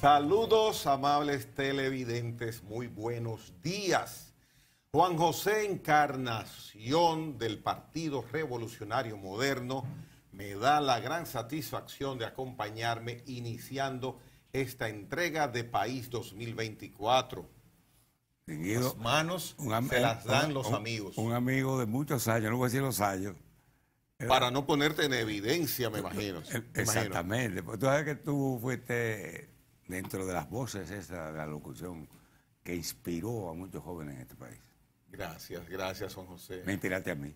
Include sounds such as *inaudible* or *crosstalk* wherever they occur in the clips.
Saludos amables televidentes, muy buenos días. Juan José Encarnación del Partido Revolucionario Moderno me da la gran satisfacción de acompañarme iniciando esta entrega de País 2024. manos se eh, las dan los amigos. Un amigo de muchos años, no voy a decir los años. Eh, Para no ponerte en evidencia, me imagino. Eh, exactamente. porque Tú sabes que tú fuiste dentro de las voces esa la locución que inspiró a muchos jóvenes en este país. Gracias, gracias, Juan José. Me inspiraste a mí.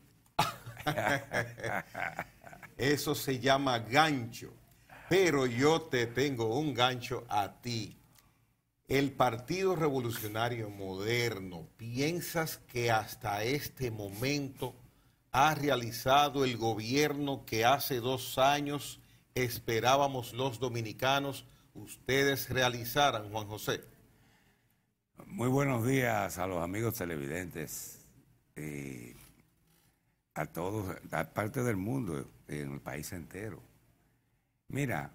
*laughs* Eso se llama gancho, pero yo te tengo un gancho a ti. El Partido Revolucionario Moderno, ¿piensas que hasta este momento ha realizado el gobierno que hace dos años esperábamos los dominicanos? ustedes realizaran, Juan José. Muy buenos días a los amigos televidentes, eh, a todos, a parte del mundo, eh, en el país entero. Mira,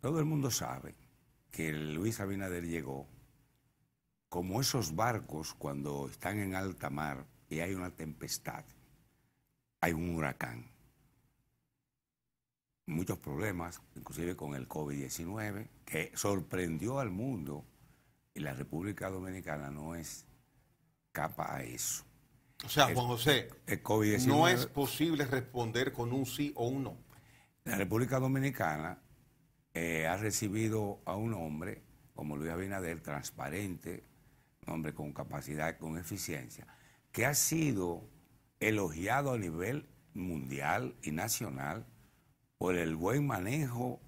todo el mundo sabe que Luis Abinader llegó como esos barcos cuando están en alta mar y hay una tempestad, hay un huracán muchos problemas, inclusive con el COVID-19, que sorprendió al mundo y la República Dominicana no es capaz a eso. O sea, Juan José, el COVID no es posible responder con un sí o un no. La República Dominicana eh, ha recibido a un hombre como Luis Abinader, transparente, un hombre con capacidad, con eficiencia, que ha sido elogiado a nivel mundial y nacional por el buen manejo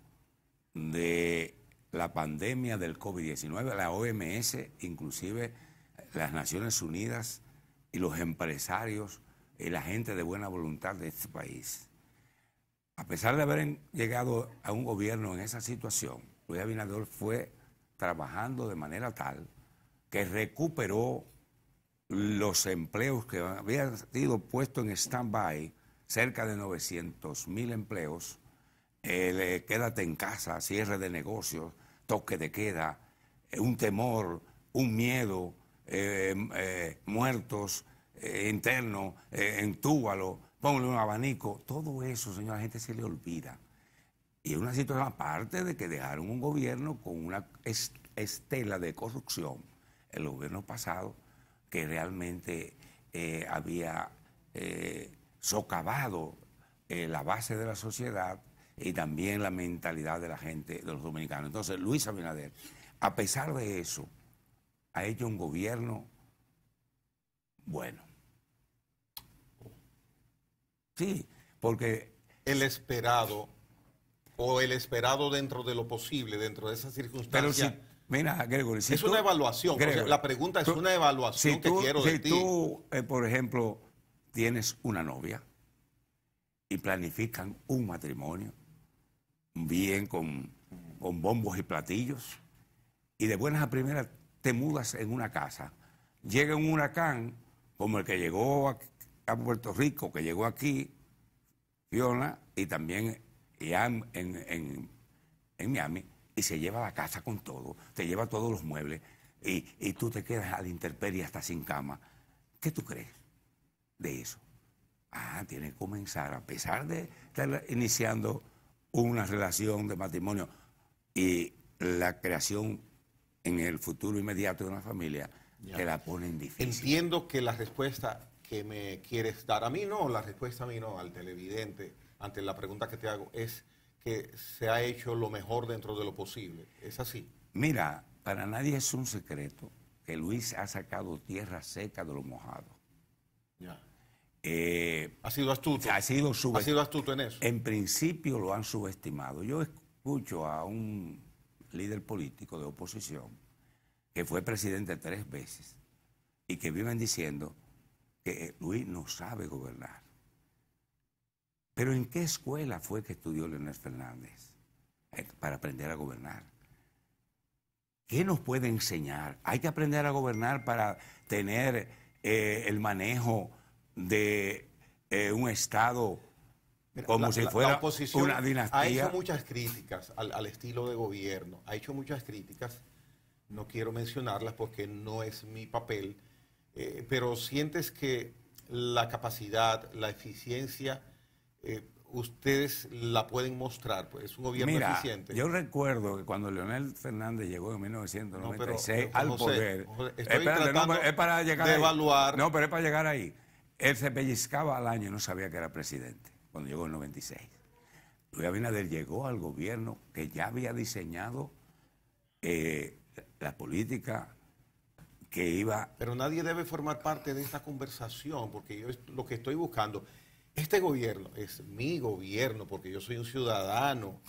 de la pandemia del COVID-19, la OMS, inclusive las Naciones Unidas y los empresarios y la gente de buena voluntad de este país. A pesar de haber llegado a un gobierno en esa situación, Luis Abinador fue trabajando de manera tal que recuperó los empleos que habían sido puestos en stand-by cerca de 900 mil empleos, eh, quédate en casa, cierre de negocios, toque de queda, eh, un temor, un miedo, eh, muertos internos, entúbalo, ponle un abanico. Todo eso, señor, la gente se le olvida. Y es una situación aparte de que dejaron un gobierno con una estela de corrupción, el gobierno pasado, que realmente había socavado eh, la base de la sociedad y también la mentalidad de la gente, de los dominicanos. Entonces, Luis Abinader, a pesar de eso, ha hecho un gobierno bueno. Sí, porque... El esperado, o el esperado dentro de lo posible, dentro de esas circunstancias. Pero mira, Gregory, es una evaluación. la pregunta es una evaluación que quiero de ti. tú, eh, por ejemplo, tienes una novia y planifican un matrimonio, bien con, bombos y platillos, y de buenas a primeras te mudas en una casa. Llega un huracán como el que llegó a, Puerto Rico, que llegó aquí, Fiona, y también en, Miami, y se lleva la casa con todo, te lleva todos los muebles, y, y tú te quedas a la intemperie hasta sin cama. ¿Qué tú crees? de eso. Ah, tiene que comenzar, a pesar de estar iniciando una relación de matrimonio y la creación en el futuro inmediato de una familia, te la ponen difícil. Entiendo que la respuesta que me quieres dar a mí no, la respuesta a mí no, al televidente, ante la pregunta que te hago, es que se ha hecho lo mejor dentro de lo posible. ¿Es así? Mira, para nadie es un secreto que Luis ha sacado tierra seca de lo mojado. Ya. Eh, ha sido astuto. Ha sido, astuto en eso. En principio lo han subestimado. Yo escucho a un líder político de oposición que fue presidente tres veces y que viven diciendo que eh, Luis no sabe gobernar. Pero ¿en qué escuela fue que estudió Leonel Fernández eh, para aprender a gobernar? ¿Qué nos puede enseñar? Hay que aprender a gobernar para tener el manejo de eh, un Estado como si fuera oposición una dinastía. Ha hecho muchas críticas al, estilo de gobierno, ha hecho muchas críticas, no quiero mencionarlas porque no es mi papel, eh, pero sientes que la capacidad, la eficiencia, eh, ustedes la pueden mostrar, pues, es un gobierno eficiente. Yo recuerdo que cuando Leonel Fernández llegó en 1996 al poder, para evaluar. No, pero es para llegar ahí. Él se pellizcaba al año y no sabía que era presidente, cuando llegó en 96. Luis Abinader llegó al gobierno que ya había diseñado eh, la política que iba... Pero nadie debe formar parte de esta conversación, porque yo lo que estoy buscando, este gobierno es mi gobierno, porque yo soy un ciudadano,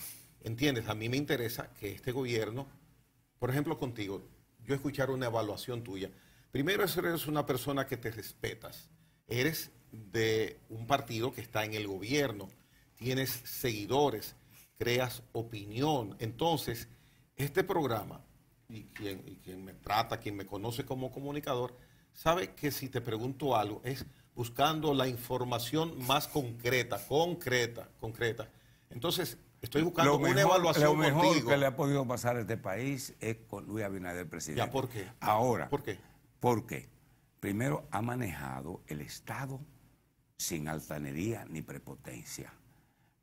¿entiendes? A mí me interesa que este gobierno, por ejemplo contigo, yo escuchar una evaluación tuya. Primero, eres una persona que te respetas eres de un partido que está en el gobierno, tienes seguidores, creas opinión. Entonces, este programa, y quien, me trata, quien me conoce como comunicador, sabe que si te pregunto algo es buscando la información más concreta, concreta, concreta. Entonces, estoy buscando una evaluación Lo mejor que le ha podido pasar a este país es con Luis Abinader, presidente. ¿Ya por qué? Ahora. ¿Por qué? ¿Por qué? primero ha manejado el Estado sin altanería ni prepotencia.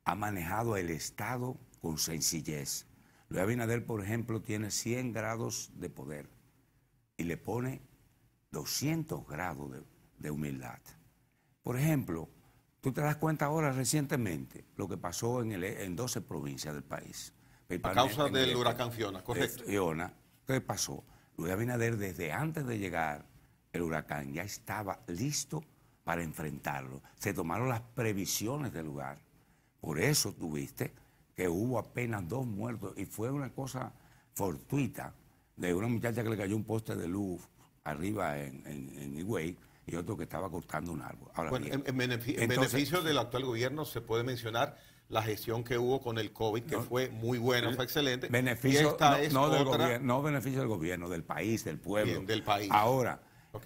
Ha manejado el Estado con sencillez. Luis Abinader, por ejemplo, tiene 100 grados de poder y le pone 200 grados de, humildad. Por ejemplo, tú te das cuenta ahora recientemente lo que pasó en, el, en 12 provincias del país. A causa del huracán Fiona, correcto. Fiona, ¿qué pasó? Luis Abinader, desde antes de llegar el huracán ya estaba listo para enfrentarlo. Se tomaron las previsiones del lugar. Por eso tuviste que hubo apenas dos muertos y fue una cosa fortuita de una muchacha que le cayó un poste de luz arriba en, en, y otro que estaba cortando un árbol. en, beneficio, del actual gobierno se puede mencionar la gestión que hubo con el COVID, que fue muy buena, eh, fue excelente. Beneficio, no, beneficio del gobierno, del país, del pueblo. del país. Ahora,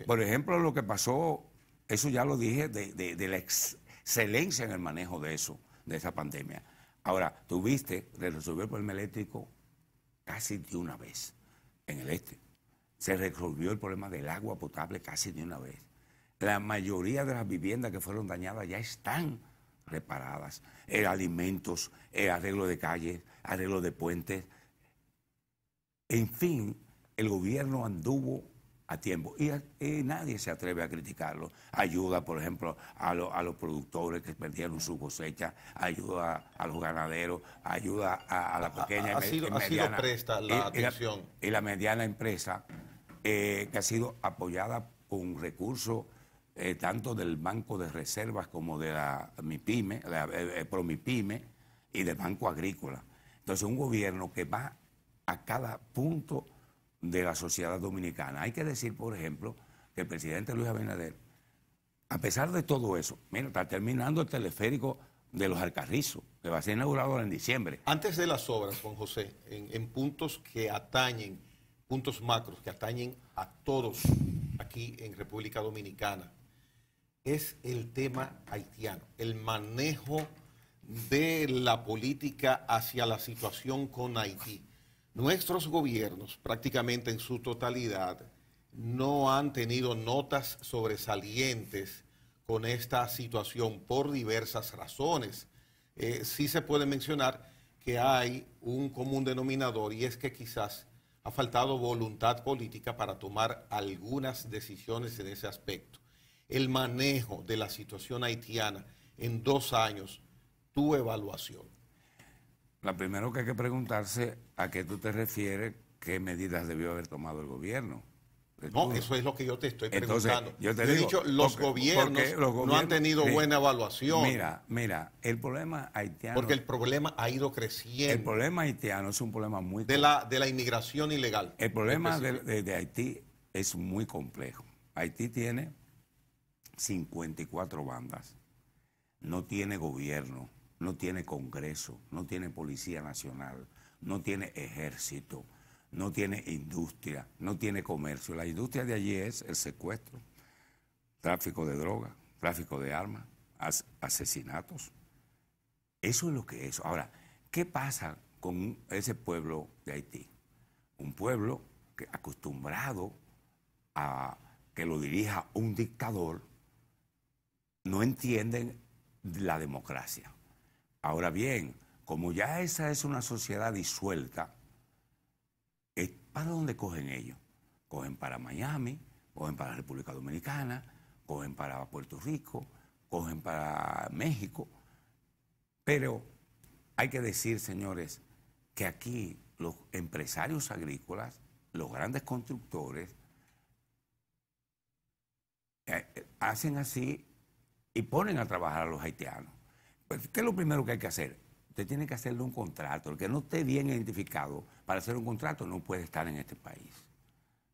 por ejemplo, lo que pasó, eso ya lo dije, de, la excelencia en el manejo de eso, de esa pandemia. Ahora, tuviste resolvió resolver el problema eléctrico casi de una vez en el este. Se resolvió el problema del agua potable casi de una vez. La mayoría de las viviendas que fueron dañadas ya están reparadas. El alimentos, el arreglo de calles, arreglo de puentes. En fin, el gobierno anduvo a tiempo. Y, eh, eh, nadie se atreve a criticarlo. Ayuda, por ejemplo, a, los productores que perdieron su cosecha, ayuda a, los ganaderos, ayuda a, la pequeña y la atención. Y la, mediana empresa eh, que ha sido apoyada con recursos tanto del Banco de Reservas como de la MIPYME, la, ProMIPYME y del Banco Agrícola. Entonces, un gobierno que va a cada punto de la sociedad dominicana. Hay que decir, por ejemplo, que el presidente Luis Abinader, a pesar de todo eso, mira, está terminando el teleférico de los Alcarrizos, que va a ser inaugurado en diciembre. Antes de las obras, Juan José, en, en puntos que atañen, puntos macros que atañen a todos aquí en República Dominicana, es el tema haitiano, el manejo de la política hacia la situación con Haití. Nuestros gobiernos, prácticamente en su totalidad, no han tenido notas sobresalientes con esta situación por diversas razones. Eh, sí se puede mencionar que hay un común denominador y es que quizás ha faltado voluntad política para tomar algunas decisiones en ese aspecto. El manejo de la situación haitiana en dos años, tu evaluación la primero que hay que preguntarse a qué tú te refieres, qué medidas debió haber tomado el gobierno. No, eso es lo que yo te estoy preguntando. yo te he dicho, los, gobiernos no han tenido buena evaluación. Mira, mira, el problema haitiano. Porque el problema ha ido creciendo. El problema haitiano es un problema muy. De, la, de la inmigración ilegal. El problema de, Haití es muy complejo. Haití tiene 54 bandas, no tiene gobierno no tiene Congreso, no tiene Policía Nacional, no tiene ejército, no tiene industria, no tiene comercio. La industria de allí es el secuestro, tráfico de drogas, tráfico de armas, asesinatos. Eso es lo que es. Ahora, ¿qué pasa con ese pueblo de Haití? Un pueblo que acostumbrado a que lo dirija un dictador, no entienden la democracia. Ahora bien, como ya esa es una sociedad disuelta, eh, ¿para dónde cogen ellos? Cogen para Miami, cogen para la República Dominicana, cogen para Puerto Rico, cogen para México. Pero hay que decir, señores, que aquí los empresarios agrícolas, los grandes constructores, eh, eh, hacen así y ponen a trabajar a los haitianos. Pues, ¿Qué es lo primero que hay que hacer? Usted tiene que hacerle un contrato. El que no esté bien identificado para hacer un contrato no puede estar en este país.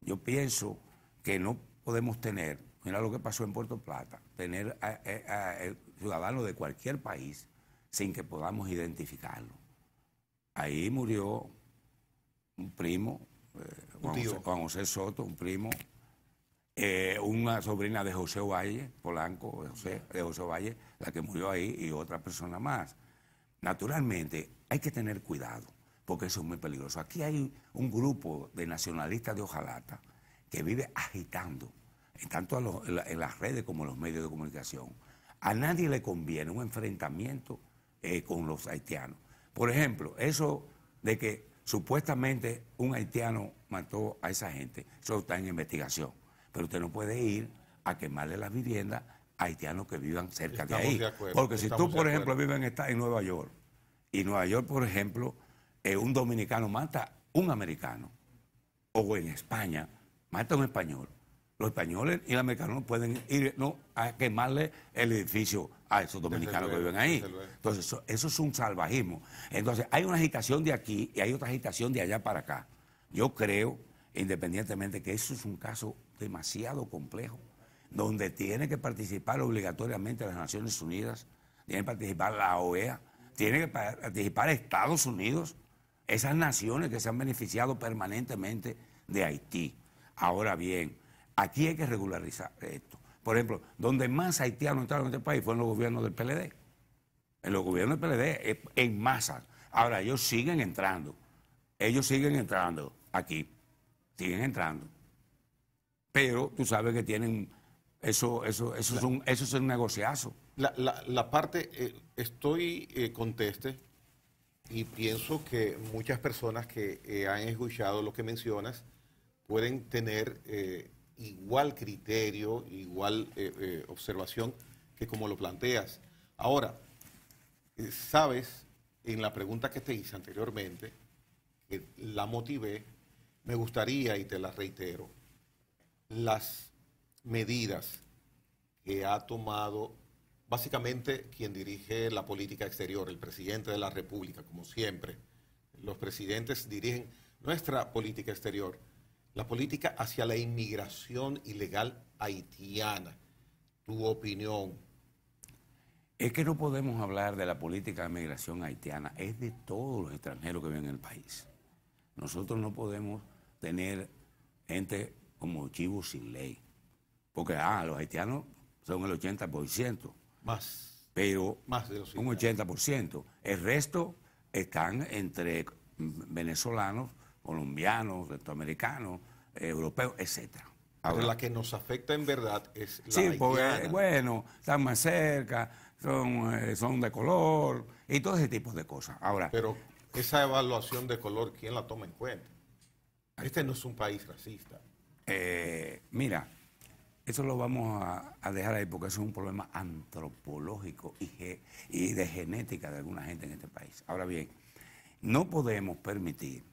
Yo pienso que no podemos tener, mira lo que pasó en Puerto Plata, tener a, ciudadanos de cualquier país sin que podamos identificarlo. Ahí murió un primo, eh, Juan José Soto, un primo eh, una sobrina de José Valle, Polanco, de José, de Valle, la que murió ahí, y otra persona más. Naturalmente, hay que tener cuidado, porque eso es muy peligroso. Aquí hay un grupo de nacionalistas de Ojalata que vive agitando, tanto en, las redes como en los medios de comunicación. A nadie le conviene un enfrentamiento eh, con los haitianos. Por ejemplo, eso de que supuestamente un haitiano mató a esa gente, eso está en investigación pero usted no puede ir a quemarle las viviendas a haitianos que vivan cerca de ahí. Porque si tú, por ejemplo, vives en, en Nueva York, y Nueva York, por ejemplo, eh, un dominicano mata un americano, o en España, mata un español. Los españoles y los americanos no pueden ir no, a quemarle el edificio a esos dominicanos que viven ahí. Entonces, eso, es un salvajismo. Entonces, hay una agitación de aquí y hay otra agitación de allá para acá. Yo creo independientemente que eso es un caso demasiado complejo, donde tiene que participar obligatoriamente las Naciones Unidas, tiene que participar la OEA, tiene que participar Estados Unidos, esas naciones que se han beneficiado permanentemente de Haití. Ahora bien, aquí hay que regularizar esto. Por ejemplo, donde más haitianos entraron en este país fue en los gobiernos del PLD. En los gobiernos del PLD, eh, en masa. Ahora, ellos siguen entrando. Ellos siguen entrando aquí siguen entrando. Pero tú sabes que tienen. Eso, eso, eso, es, un, eso es un negociazo. La, parte, eh, estoy eh, conteste y pienso que muchas personas que eh, han escuchado lo que mencionas pueden tener igual criterio, igual observación que como lo planteas. Ahora, sabes, en la pregunta que te hice anteriormente, que la motivé me gustaría, y te la reitero, las medidas que ha tomado básicamente quien dirige la política exterior, el presidente de la República, como siempre. Los presidentes dirigen nuestra política exterior, la política hacia la inmigración ilegal haitiana. Tu opinión. Es que no podemos hablar de la política de inmigración haitiana, es de todos los extranjeros que viven en el país. Nosotros no podemos tener gente como Chivo sin ley. Porque, ah, los haitianos son el 80%. Más. Pero Más de los un 80%. El resto están entre venezolanos, colombianos, centroamericanos, europeos, etcétera. Ahora, la que nos afecta en verdad es la Sí, porque, bueno, están más cerca, son, eh, son de color y todo ese tipo de cosas. Ahora, Pero esa evaluación de color, ¿quién la toma en cuenta? Este no es un país racista. Eh, mira, eso lo vamos a, dejar ahí porque es un problema antropológico y, de genética de alguna gente en este país. Ahora bien, no podemos permitir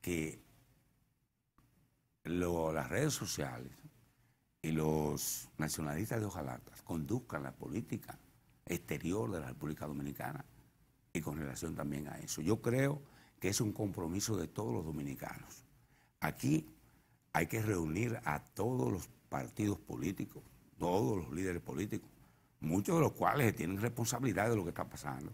que las redes sociales y los nacionalistas de Ojalatas conduzcan la política exterior de la República Dominicana y con relación también a eso. Yo creo que es un compromiso de todos los dominicanos Aquí hay que reunir a todos los partidos políticos, todos los líderes políticos, muchos de los cuales tienen responsabilidad de lo que está pasando.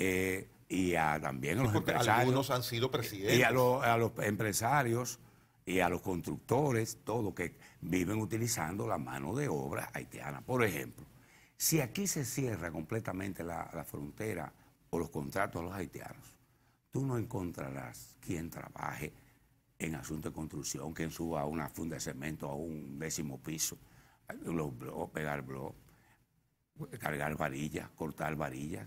Eh, y a, también a los empresarios. Algunos han sido presidentes. Y a, los empresarios y a los constructores, todos que viven utilizando la mano de obra haitiana. Por ejemplo, si aquí se cierra completamente la frontera o los contratos a los haitianos, tú no encontrarás quien trabaje en asunto de construcción, que suba una funda de cemento a un décimo piso, pegar blogs, cargar varillas, cortar varillas,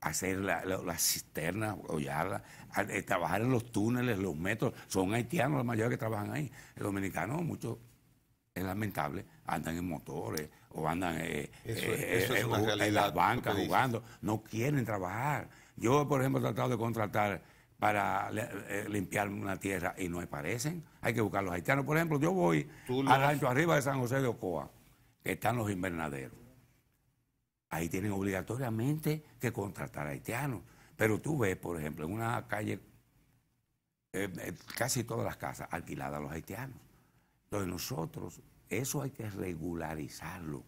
hacer las la, cisternas, hollarlas, eh, trabajar en los túneles, los metros, son haitianos los mayores que trabajan ahí. El dominicano, muchos es lamentable, andan en motores o andan en las bancas jugando, no quieren trabajar. Yo, por ejemplo, he tratado de contratar para eh, limpiar una tierra y no aparecen. Hay que buscar los haitianos. Por ejemplo, yo voy al ancho arriba de San José de Ocoa, que están los invernaderos. Ahí tienen obligatoriamente que contratar a haitianos. Pero tú ves, por ejemplo, en una calle, eh, eh, casi todas las casas alquiladas a los haitianos. Entonces nosotros, eso hay que regularizarlo.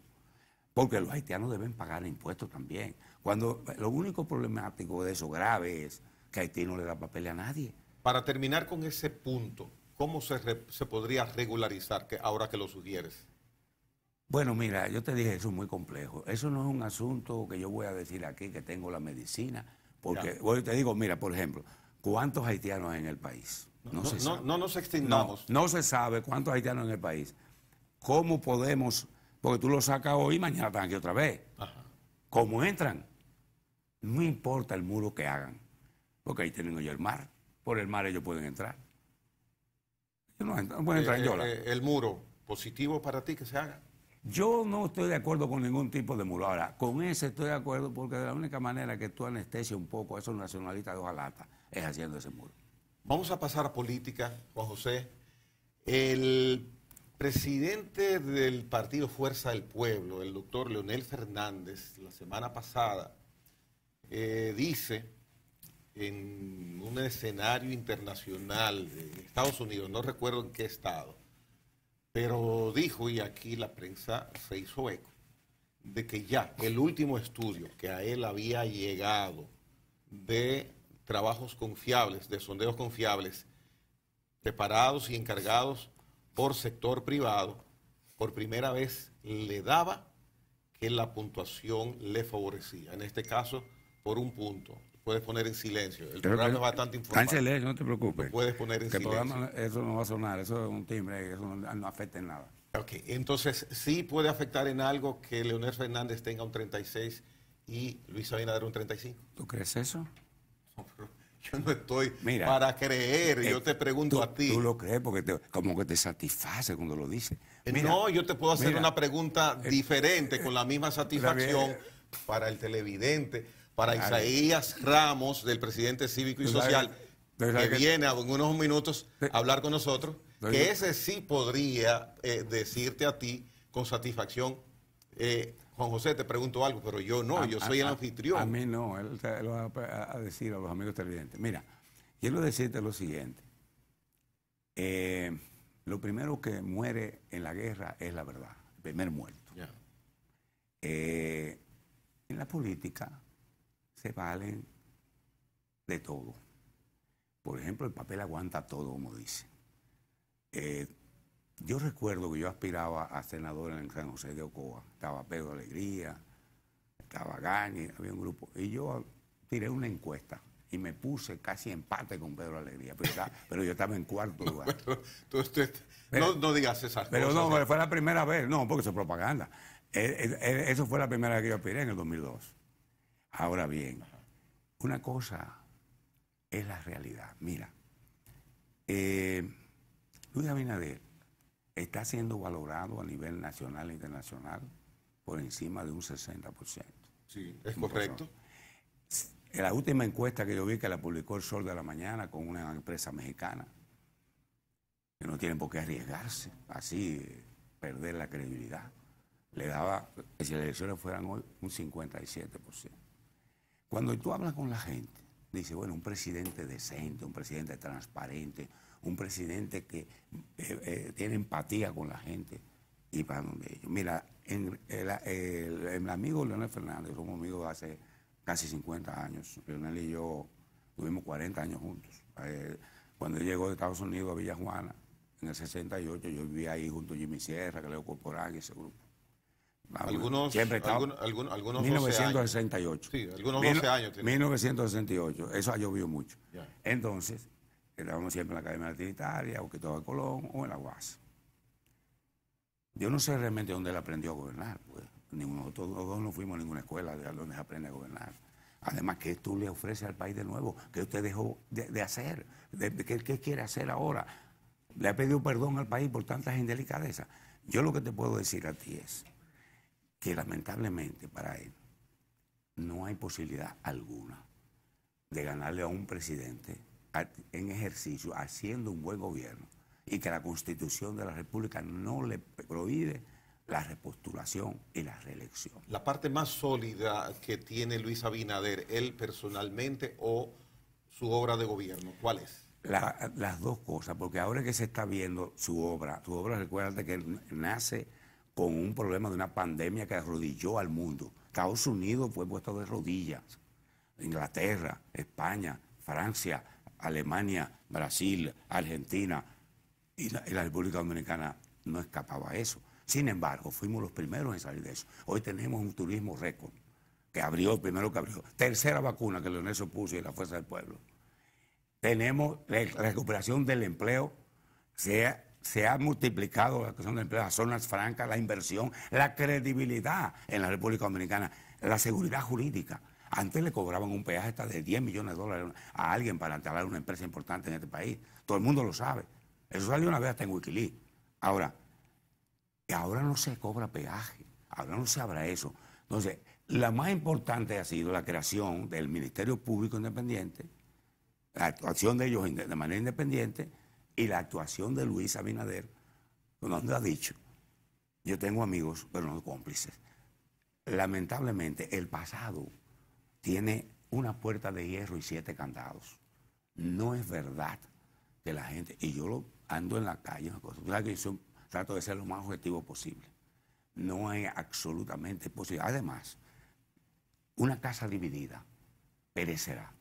Porque los haitianos deben pagar impuestos también. Cuando lo único problemático de eso grave es que Haití no le da papel a nadie. Para terminar con ese punto, ¿cómo se, podría regularizar que, ahora que lo sugieres? Bueno, mira, yo te dije, eso es muy complejo. Eso no es un asunto que yo voy a decir aquí que tengo la medicina. Porque hoy te digo, mira, por ejemplo, ¿cuántos haitianos hay en el país? No, nos extendamos. No, se sabe cuántos haitianos hay en el país. ¿Cómo podemos? Porque tú lo sacas hoy y mañana están aquí otra vez. ¿Cómo entran? No importa el muro que hagan porque ahí tienen yo el mar. Por el mar ellos pueden entrar. Ellos no, pueden eh, entrar en eh, Yola. Eh, el muro, positivo para ti que se haga. Yo no estoy de acuerdo con ningún tipo de muro. Ahora, con ese estoy de acuerdo porque de la única manera que tú anestesias un poco a esos nacionalistas de lata es haciendo ese muro. Vamos a pasar a política, Juan José. El presidente del partido Fuerza del Pueblo, el doctor Leonel Fernández, la semana pasada, dice en un escenario internacional de Estados Unidos, no recuerdo en qué estado, pero dijo, y aquí la prensa se hizo eco, de que ya el último estudio que a él había llegado de trabajos confiables, de sondeos confiables, preparados y encargados por sector privado, por primera vez le daba que la puntuación le favorecía, en este caso por un punto puedes poner en silencio. El programa es bastante informal. silencio, no te preocupes. puedes poner en el Programa, eso no va a sonar, eso es un timbre, eso no, afecta en nada. Ok, entonces sí puede afectar en algo que Leonel Fernández tenga un 36 y Luis Abinader un 35. ¿Tú crees eso? yo no estoy para creer, yo eh, te pregunto a ti. Tú lo crees porque como que te satisface cuando lo dices. Eh, no, yo te puedo hacer una pregunta eh, diferente con la misma satisfacción para el televidente para Isaías Ramos, del presidente cívico y social, que viene en unos minutos a hablar con nosotros, que ese sí podría eh, decirte a ti con satisfacción. Eh, Juan José, te pregunto algo, pero yo no, yo soy el anfitrión. A, mí no, él lo va a decir a los amigos televidentes. Mira, quiero decirte lo siguiente. Eh, lo primero que muere en la guerra es la verdad, el primer muerto. en la política se valen de todo. Por ejemplo, el papel aguanta todo, como dice. Eh, yo recuerdo que yo aspiraba a senador en el San José de Ocoa. Estaba Pedro Alegría, estaba Gani, había un grupo. Y yo tiré una encuesta y me puse casi empate con Pedro Alegría, pero, *laughs* yo estaba en cuarto lugar. No, digas esas pero no, fue la primera vez, no, porque eso es propaganda. Eh, eh, eso fue la primera vez que yo aspiré en el 2002. Ahora bien, una cosa es la realidad. Mira, eh, Luis Abinader está siendo valorado a nivel nacional e internacional por encima de un 60%. Sí, es correcto. En la última encuesta que yo vi que la publicó el Sol de la Mañana con una empresa mexicana, que no tienen por qué arriesgarse, así perder la credibilidad, le daba, si las elecciones fueran hoy, un 57%. Cuando tú hablas con la gente, dice, bueno, un presidente decente, un presidente transparente, un presidente que eh, eh, tiene empatía con la gente y para donde ellos. Mira, en, el, amigo Leonel Fernández, somos amigos hace casi 50 años. Leonel y yo tuvimos 40 años juntos. Eh, cuando llegó de Estados Unidos a Villa Juana, en el 68, yo vivía ahí junto a Jimmy Sierra, que Leo Corporal y ese grupo. Ah, algunos, siempre algunos, algunos 1968. Sí, algunos 12 años. 1968, eso ha llovido mucho. Entonces, estábamos siempre en la Academia Trinitaria, o que en Colón, o en la UAS. Yo no sé realmente dónde él aprendió a gobernar, pues. Ninguno, nosotros no fuimos a ninguna escuela de donde se aprende a gobernar. Además, ¿qué tú le ofreces al país de nuevo? ¿Qué usted dejó de, hacer? ¿De, qué ¿Qué quiere hacer ahora? Le ha pedido perdón al país por tantas indelicadezas. Yo lo que te puedo decir a ti es, que lamentablemente para él no hay posibilidad alguna de ganarle a un presidente en ejercicio, haciendo un buen gobierno, y que la constitución de la República no le prohíbe la repostulación y la reelección. La parte más sólida que tiene Luis Abinader, él personalmente o su obra de gobierno, ¿cuál es? las dos cosas, porque ahora que se está viendo su obra, su obra recuerda que nace con un problema de una pandemia que arrodilló al mundo. Estados Unidos fue puesto de rodillas, Inglaterra, España, Francia, Alemania, Brasil, Argentina y la, República Dominicana no escapaba a eso. Sin embargo, fuimos los primeros en salir de eso. Hoy tenemos un turismo récord, que abrió, primero que abrió, tercera vacuna que Leonel puso y la Fuerza del Pueblo. Tenemos la recuperación del empleo, sea se ha multiplicado la creación de empresas, las zonas francas, la inversión, la credibilidad en la República Dominicana, la seguridad jurídica. Antes le cobraban un peaje hasta de 10 millones de dólares a alguien para instalar una empresa importante en este país. Todo el mundo lo sabe. Eso salió una vez hasta en Wikileaks. Ahora, ahora no se cobra peaje, ahora no se habrá eso. Entonces, la más importante ha sido la creación del Ministerio Público Independiente, la actuación de ellos de manera independiente, y la actuación de Luis Abinader, cuando pues, ha dicho, yo tengo amigos, pero no cómplices. Lamentablemente, el pasado tiene una puerta de hierro y siete candados. No es verdad que la gente, y yo lo ando en la calle, trato de ser lo más objetivo posible. No es absolutamente posible. Además, una casa dividida perecerá.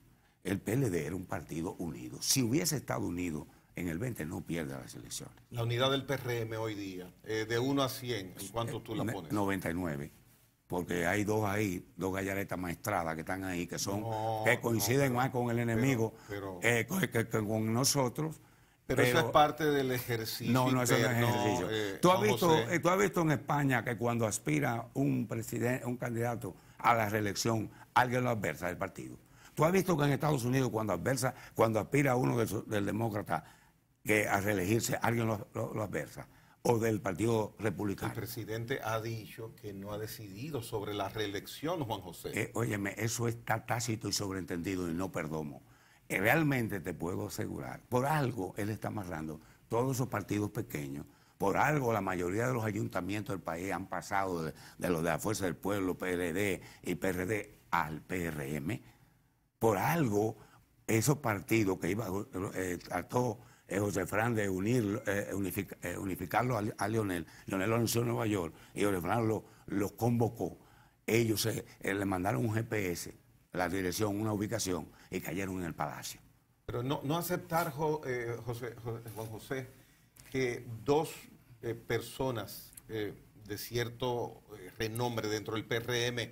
El PLD era un partido unido. Si hubiese estado unido en el 20 no pierde las elecciones. La unidad del PRM hoy día, eh, de 1 a 100, ¿en eh, cuánto tú la pones? 99, porque hay dos ahí, dos gallaretas maestradas que están ahí, que son que coinciden más con el enemigo eh, que, con nosotros. Pero, eso es parte del ejercicio. No, no, eso no es ejercicio. ¿Tú, has visto, en España que cuando aspira un, presidente, un candidato a la reelección, alguien lo adversa del partido? ¿Tú has visto que en Estados Unidos cuando adversa, cuando aspira uno del, del demócrata, que a reelegirse alguien lo, adversa o del Partido Republicano. El presidente ha dicho que no ha decidido sobre la reelección, Juan José. Eh, óyeme, eso está tácito y sobreentendido y no perdomo. Eh, realmente te puedo asegurar, por algo él está amarrando todos esos partidos pequeños, por algo la mayoría de los ayuntamientos del país han pasado de, los de la Fuerza del Pueblo, PLD y PRD, al PRM. Por algo esos partidos que iba, eh, a todos José Fran de unir eh, eh, unificarlo a, Leonel, Lionel. Lionel lo anunció en Nueva York y José Fran lo convocó. Ellos eh, le mandaron un GPS, la dirección, una ubicación y cayeron en el palacio. Pero no, aceptar, José, Juan José, que dos personas de cierto renombre dentro del PRM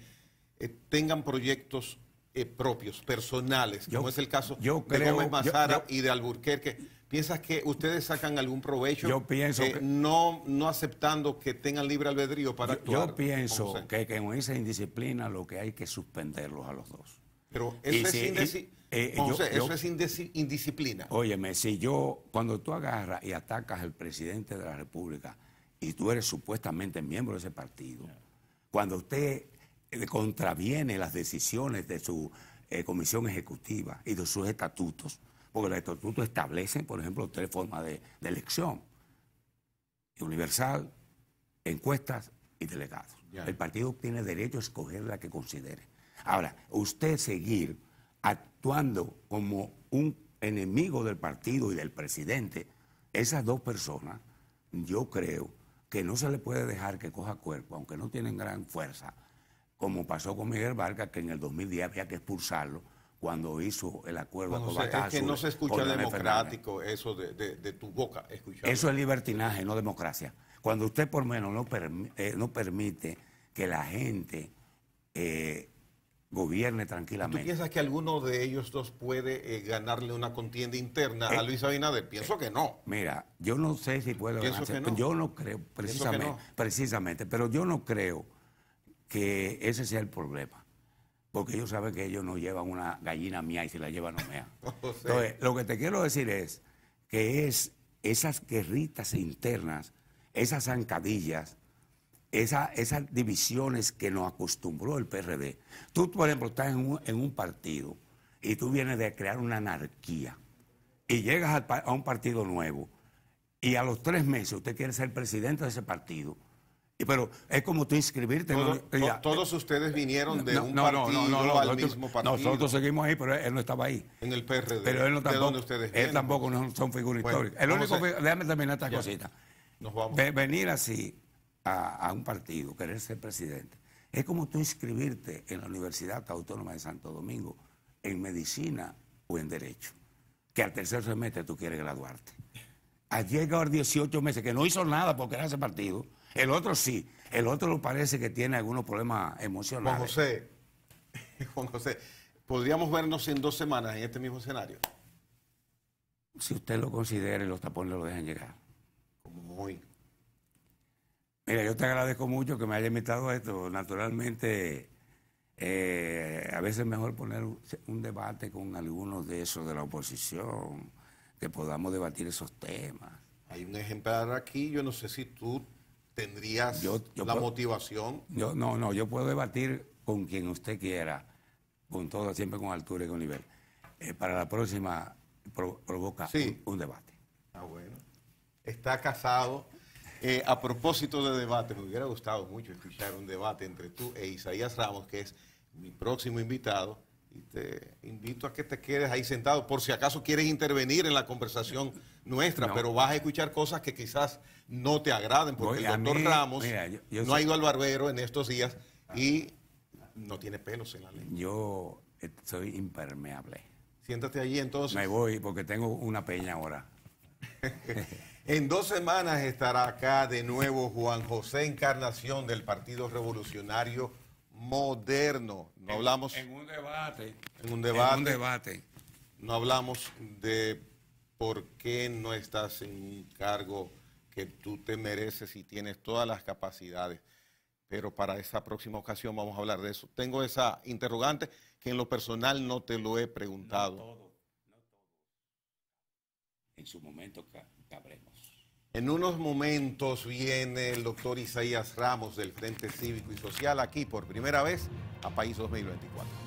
tengan proyectos eh, propios, personales, como es el caso de Gómez Mazara y de Alburquerque. ¿Piensas que ustedes sacan algún provecho? Yo pienso eh, no, no aceptando que tengan libre albedrío para actuar. Yo pienso que, que, en esa indisciplina lo que hay que suspenderlos a los dos. Pero eso es, indisciplina. Óyeme, si yo, cuando tú agarras y atacas al presidente de la República y tú eres supuestamente miembro de ese partido, cuando usted eh, contraviene las decisiones de su eh, comisión ejecutiva y de sus estatutos, porque los estatutos establecen, por ejemplo, tres formas de, elección, universal, encuestas y delegados. El partido tiene derecho a escoger la que considere. Ahora, usted seguir actuando como un enemigo del partido y del presidente, esas dos personas, yo creo que no se le puede dejar que coja cuerpo, aunque no tienen gran fuerza, como pasó con Miguel Vargas, que en el 2010 había que expulsarlo cuando hizo el acuerdo con Es que no se escucha democrático eso de, tu boca. Eso es libertinaje, no democracia. Cuando usted por menos no, eh, permite que la gente eh, gobierne tranquilamente. ¿Tú piensas que alguno de ellos dos puede eh, ganarle una contienda interna a Luis Abinader? Pienso que no. Mira, yo no sé si puede ganarse. Yo no creo, precisamente, precisamente, pero yo no creo que ese sea el problema. Porque ellos saben que ellos no llevan una gallina mía y si la llevan no mía. *laughs* Oh, Entonces, lo que te quiero decir es que es esas guerritas internas, esas zancadillas, esa, esas divisiones que nos acostumbró el PRD. Tú, por ejemplo, estás en un, partido y tú vienes de crear una anarquía y llegas a un partido nuevo y a los tres meses usted quiere ser presidente de ese partido pero es como tú inscribirte. todos ustedes vinieron de un partido al mismo partido. Nosotros seguimos ahí, pero él no estaba ahí. En el PRD. Pero él tampoco. ustedes Él tampoco no son figuras históricas. El único, déjame terminar esta cosita. venir así a, un partido, querer ser presidente, es como tú inscribirte en la Universidad Autónoma de Santo Domingo en medicina o en derecho. Que al tercer semestre tú quieres graduarte. llegado llegar 18 meses que no hizo nada porque era ese partido el otro sí. El otro parece que tiene algunos problemas emocionales. Juan José, *laughs* Juan José, ¿podríamos vernos en dos semanas en este mismo escenario? Si usted lo considera los tapones lo dejan llegar. Como muy. Mira, yo te agradezco mucho que me haya invitado a esto. Naturalmente, eh, a veces es mejor poner un debate con algunos de esos de la oposición, que podamos debatir esos temas. Hay un ejemplar aquí, yo no sé si tú ¿Tendrías la motivación? Yo, no, no, yo puedo debatir con quien usted quiera, con todo, siempre con altura y con nivel. Eh, para la próxima provoca un, debate. Ah, bueno. Está casado. Eh, a propósito de debate, me hubiera gustado mucho escuchar un debate entre tú e Isaías Ramos, que es mi próximo invitado y te invito a que te quedes ahí sentado por si acaso quieres intervenir en la conversación nuestra, pero vas a escuchar cosas que quizás no te agraden, porque el doctor Ramos no ha ido al barbero en estos días y no tiene pelos en la lengua. Yo eh, soy impermeable. Siéntate allí entonces. Me voy porque tengo una peña ahora. *laughs* en dos semanas estará acá de nuevo Juan José Encarnación del Partido Revolucionario Moderno. No hablamos. En un debate. En un debate. En un debate. No hablamos de por qué no estás en cargo que tú te mereces y tienes todas las capacidades. Pero para esa próxima ocasión vamos a hablar de eso. Tengo esa interrogante que en lo personal no te lo he preguntado. En su momento cabremos. En unos momentos viene el doctor Isaías Ramos del Frente Cívico y Social aquí por primera vez a País 2024.